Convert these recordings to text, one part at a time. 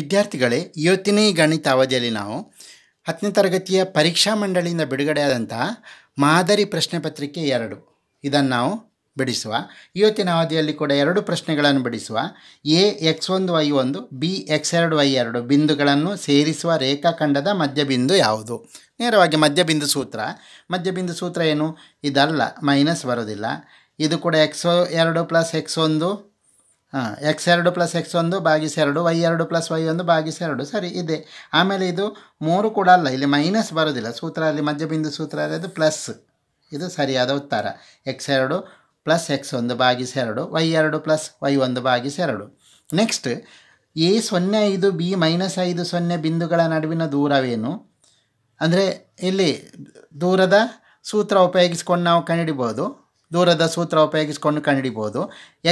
ವಿದ್ಯಾರ್ಥಿಗಳೇ ಇವತ್ತಿನೇ ಈ ಗಣಿತ ಅವಧಿಯಲ್ಲಿ ನಾವು ಹತ್ತನೇ ತರಗತಿಯ ಪರೀಕ್ಷಾ ಮಂಡಳಿಯಿಂದ ಬಿಡುಗಡೆಯಾದಂತಹ ಮಾದರಿ ಪ್ರಶ್ನೆ ಪತ್ರಿಕೆ ಎರಡು ಇದನ್ನು ನಾವು ಬಿಡಿಸುವ ಇವತ್ತಿನ ಅವಧಿಯಲ್ಲಿ ಕೂಡ ಎರಡು ಪ್ರಶ್ನೆಗಳನ್ನು ಬಿಡಿಸುವ ಎ ಎಕ್ಸ್ ಒಂದು ವೈ ಒಂದು ಬಿ ಎಕ್ಸ್ ಎರಡು ವೈ ಎರಡು ಬಿಂದುಗಳನ್ನು ಸೇರಿಸುವ ರೇಖಾಖಂಡದ ಮಧ್ಯಬಿಂದು ಯಾವುದು ನೇರವಾಗಿ ಮಧ್ಯಬಿಂದು ಸೂತ್ರ ಮಧ್ಯಬಿಂದು ಸೂತ್ರ ಏನು ಇದಲ್ಲ ಮೈನಸ್ ಬರೋದಿಲ್ಲ ಇದು ಕೂಡ ಎಕ್ಸ್ ಎರಡು ಪ್ಲಸ್ ಎಕ್ಸ್ ಒಂದು ಹಾಂ ಎಕ್ಸ್ ಎರಡು ಪ್ಲಸ್ ಎಕ್ಸ್ ಒಂದು ಬಾಗಿಸ್ ಎರಡು ವೈ ಎರಡು ಪ್ಲಸ್ ವೈ ಒಂದು ಬಾಗಿಸಿ ಎರಡು ಸರಿ ಇದೆ ಆಮೇಲೆ ಇದು ಮೂರು ಕೂಡ ಅಲ್ಲ ಇಲ್ಲಿ ಮೈನಸ್ ಬರೋದಿಲ್ಲ ಸೂತ್ರ ಅಲ್ಲಿ ಮಧ್ಯಬಿಂದು ಸೂತ್ರ ಅದು ಪ್ಲಸ್ ಇದು ಸರಿಯಾದ ಉತ್ತರ ಎಕ್ಸ್ ಎರಡು ಪ್ಲಸ್ ಎಕ್ಸ್ ಒಂದು ಬಾಗಿಸ್ ಎರಡು ವೈ ಎರಡು ಪ್ಲಸ್ ವೈ ಒಂದು ಬಾಗಿಸ್ ಎರಡು ನೆಕ್ಸ್ಟ್ ಎ ಸೊನ್ನೆ ಐದು ಬಿ ಮೈನಸ್ ಐದು ಸೊನ್ನೆ ಬಿಂದುಗಳ ನಡುವಿನ ದೂರವೇನು ಅಂದರೆ ಇಲ್ಲಿ ದೂರದ ಸೂತ್ರ ಉಪಯೋಗಿಸ್ಕೊಂಡು ನಾವು ಕಂಡಿಡಿಬೋದು ದೂರದ ಸೂತ್ರ ಉಪಯೋಗಿಸ್ಕೊಂಡು ಕಂಡುಹಿಡಿಬೋದು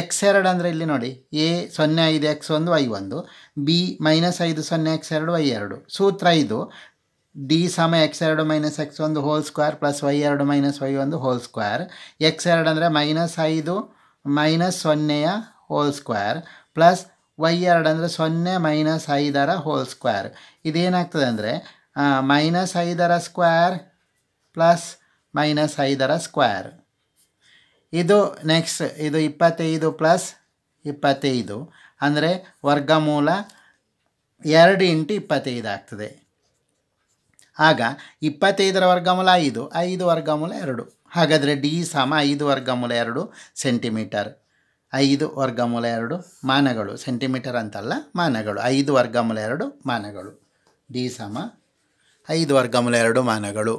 ಎಕ್ಸ್ ಎರಡು ಅಂದರೆ ಇಲ್ಲಿ ನೋಡಿ ಎ ಸೊನ್ನೆ ಐದು ಎಕ್ಸ್ ಒಂದು ವೈ ಒಂದು ಬಿ ಮೈನಸ್ ಐದು ಸೊನ್ನೆ ಎಕ್ಸ್ ಎರಡು ವೈ ಎರಡು ಸೂತ್ರ ಇದು ಡಿ ಸಮ ಎಕ್ಸ್ ಎರಡು ಮೈನಸ್ ಎಕ್ಸ್ ಒಂದು ಹೋಲ್ ಸ್ಕ್ವೇರ್ ಪ್ಲಸ್ ವೈ ಎರಡು ಮೈನಸ್ ವೈ ಒಂದು ಹೋಲ್ ಸ್ಕ್ವೇರ್ ಎಕ್ಸ್ ಎರಡು ಅಂದರೆ ಮೈನಸ್ ಐದು ಮೈನಸ್ ಸೊನ್ನೆಯ ಹೋಲ್ ಸ್ಕ್ವೇರ್ ಪ್ಲಸ್ ವೈ ಎರಡು ಅಂದರೆ ಸೊನ್ನೆ ಮೈನಸ್ ಐದರ ಹೋಲ್ ಸ್ಕ್ವೇರ್ ಇದೇನಾಗ್ತದೆ ಅಂದರೆ ಮೈನಸ್ ಐದರ ಸ್ಕ್ವೇರ್ ಪ್ಲಸ್ ಮೈನಸ್ ಐದರ ಸ್ಕ್ವೇರ್ ಇದು ನೆಕ್ಸ್ಟ್ ಇದು ಇಪ್ಪತ್ತೈದು ಪ್ಲಸ್ ಇಪ್ಪತ್ತೈದು ಅಂದರೆ ವರ್ಗಮೂಲ ಎರಡು ಇಂಟು ಇಪ್ಪತ್ತೈದು ಆಗ್ತದೆ ಆಗ ಇಪ್ಪತ್ತೈದರ ವರ್ಗಮೂಲ ಐದು ಐದು ವರ್ಗಮೂಲ ಎರಡು ಹಾಗಾದರೆ ಡಿ ಸಮ ಐದು ವರ್ಗಮೂಲ ಎರಡು ಸೆಂಟಿಮೀಟರ್ ಐದು ವರ್ಗಮೂಲ ಎರಡು ಮಾನಗಳು ಸೆಂಟಿಮೀಟರ್ ಅಂತಲ್ಲ ಮಾನಗಳು ಐದು ವರ್ಗಮೂಲ ಎರಡು ಮಾನಗಳು ಡಿ ಸಮ ಐದು ವರ್ಗಮೂಲ ಎರಡು ಮಾನಗಳು